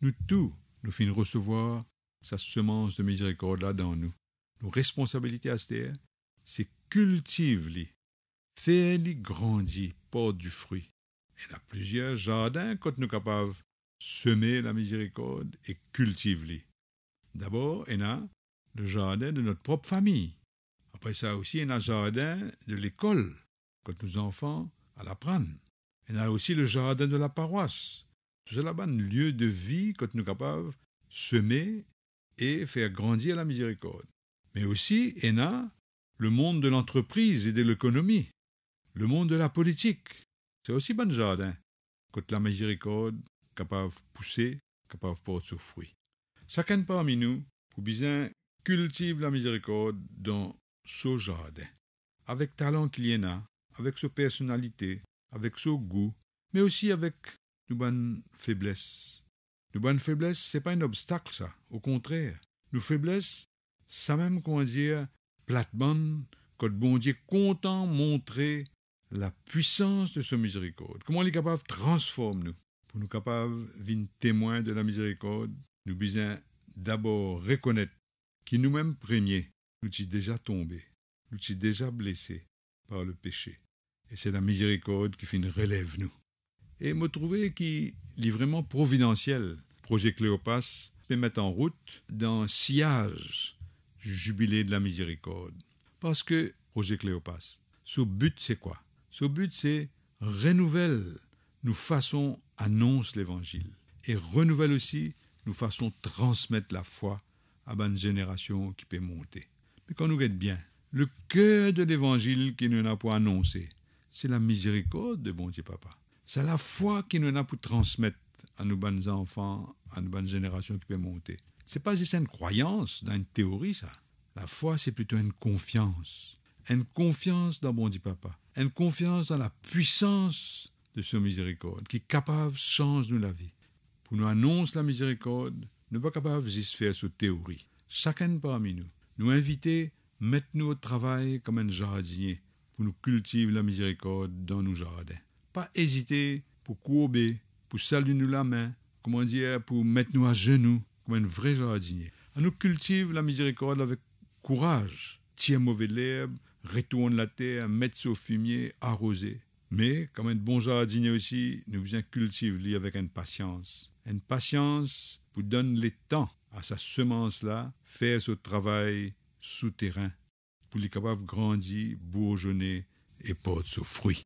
nous tous nous fîmes recevoir sa semence de miséricorde là dans nous. Nos responsabilités à terre, c'est cultiver, les faire les grandir, porte du fruit. Elle a plusieurs jardins quand nous sommes capables semer la miséricorde et cultiver. les D'abord, elle a le jardin de notre propre famille. Après ça aussi, elle a le jardin de l'école, quand nos enfants à Il Elle a aussi le jardin de la paroisse, c'est cela lieu de vie que nous sommes capables semer et faire grandir la miséricorde. Mais aussi, Ena, le monde de l'entreprise et de l'économie, le monde de la politique, c'est aussi bon jardin. Quand la miséricorde capable de pousser, capable de porter ses fruits. Chacun parmi nous, pour bien cultive la miséricorde dans son jardin. Avec talent qu'il y en a, avec sa personnalité, avec son goût, mais aussi avec nos bonnes faiblesses. Nos bonnes faiblesses, c'est pas un obstacle, ça. Au contraire, nos faiblesses, ça même qu'on dire plate-bonne, que le bon Dieu content montrer la puissance de ce miséricorde. Comment il est capable de transformer nous Pour nous capables de témoin de la miséricorde, nous besoin d'abord reconnaître qui nous-mêmes premiers, nous sommes déjà tombés, nous sommes déjà blessés par le péché. Et c'est la miséricorde qui fait une relève nous et me trouver qui vraiment providentiel. Projet Cléopas me mettre en route dans sillage du jubilé de la miséricorde. Parce que Projet Cléopas, son but c'est quoi Son but c'est renouvelle nous façons annonce l'évangile et renouveler aussi nous façons transmettre la foi à une génération qui peut monter. Mais quand nous êtes bien, le cœur de l'évangile qui ne n'a pas annoncé, c'est la miséricorde de bon Dieu Papa. C'est la foi qui nous a pour transmettre à nos bonnes enfants, à nos bonnes générations qui peuvent monter. C'est pas juste une croyance dans une théorie, ça. La foi, c'est plutôt une confiance. Une confiance dans bon dit papa. Une confiance dans la puissance de ce miséricorde, qui est capable de changer la vie. Pour nous annonce la miséricorde, nous pas capable de faire sous théorie. Chacun parmi nous, nous inviter, mettre nous au travail comme un jardinier, pour nous cultiver la miséricorde dans nos jardins pas hésiter pour courber, pour saluer nous la main, comment dire, hein, pour mettre nous à genoux, comme un vrai jardinier. On nous cultive la miséricorde avec courage. Tiens mauvais l'herbe, retourne la terre, mettre au fumier, arroser. Mais, comme un bon jardinier aussi, nous bien cultive avec une patience. Une patience pour donner le temps à sa semence-là, faire ce travail souterrain, pour les capables grandir, bourgeonner et porter ce fruit.